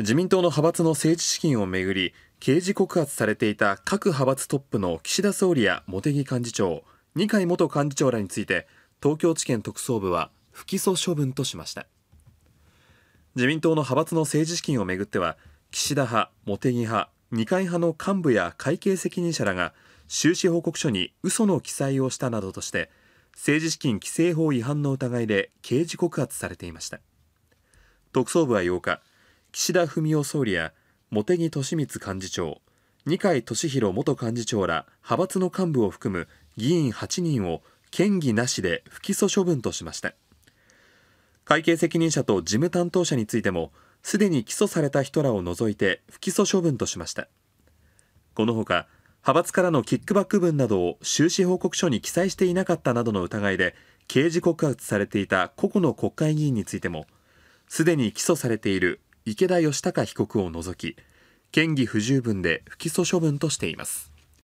自民党の派閥の政治資金をめぐり刑事告発されていた各派閥トップの岸田総理や茂木幹事長二階元幹事長らについて東京地検特捜部は不起訴処分としました自民党の派閥の政治資金をめぐっては岸田派茂木派二階派の幹部や会計責任者らが収支報告書に嘘の記載をしたなどとして政治資金規正法違反の疑いで刑事告発されていました特捜部は8日岸田文雄総理や茂木敏光幹事長二階俊博元幹事長ら派閥の幹部を含む議員8人を嫌疑なしで不起訴処分としました会計責任者と事務担当者についてもすでに起訴された人らを除いて不起訴処分としましたこのほか派閥からのキックバック分などを収支報告書に記載していなかったなどの疑いで刑事告発されていた個々の国会議員についてもすでに起訴されている池田義孝被告を除き嫌疑不十分で不起訴処分としています